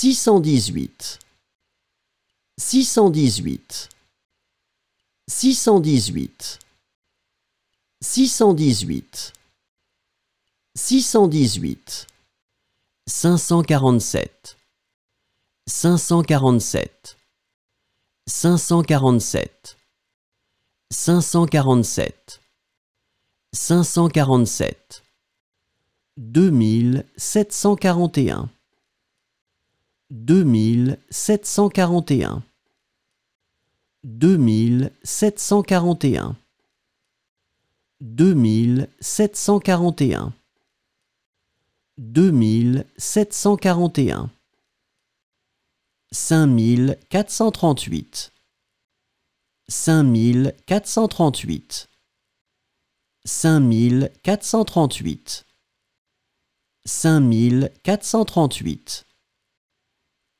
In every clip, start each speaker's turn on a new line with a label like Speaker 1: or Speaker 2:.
Speaker 1: 618 618 618 618 618 547 547 547 547 547 2741 2741 2741 2741 2741 5438 5438 5438 5438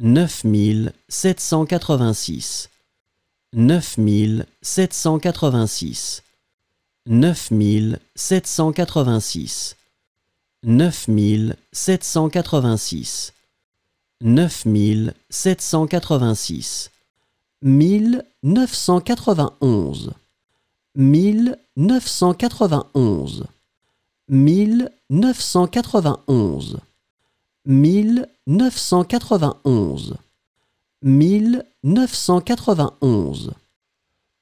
Speaker 1: 9786 9786 9786 9786 9786 1991 1991 1991 1991 991 1991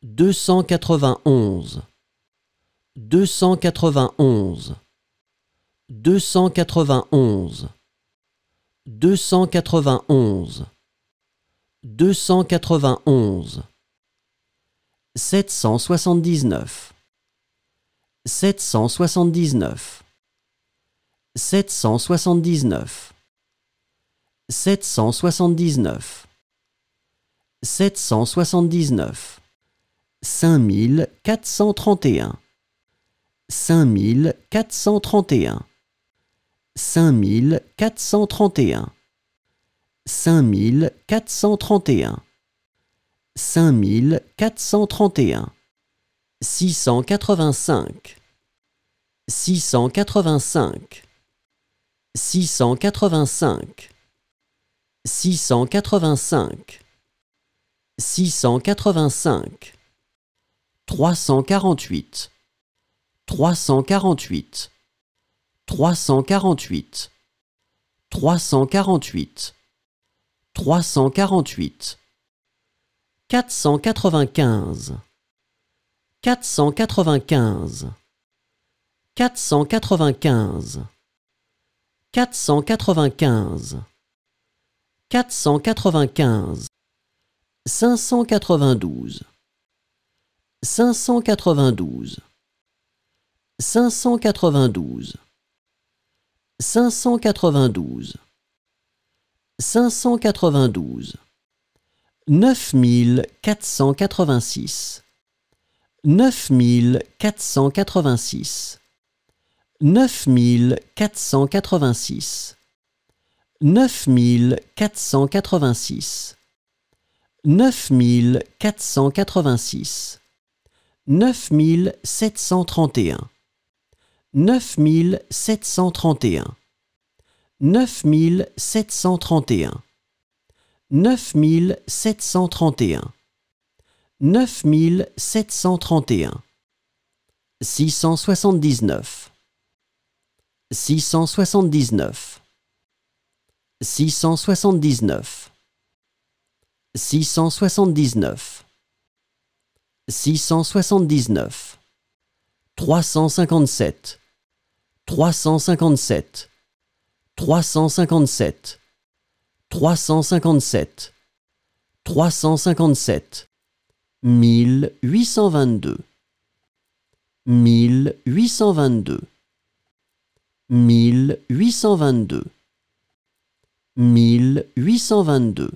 Speaker 1: 291 291 291 291 291 779 779 779 779 779 5431 5431 5431 5431 5431 685 685 685 685 685 348 348 348 348 348 495 495 495 495 495 592 592 592 592 592 9486 9486 9486 neuf mille quatre cent quatre-vingt-six, neuf mille quatre cent quatre-vingt-six, neuf mille sept cent trente et un, neuf mille sept cent trente et un, neuf mille sept cent trente et un, neuf mille sept cent trente et un, neuf mille sept cent trente et un, six cent soixante-dix-neuf, six cent soixante-dix-neuf. 679 679 679 357 357 357 357 357 1822 1822 1822 1822.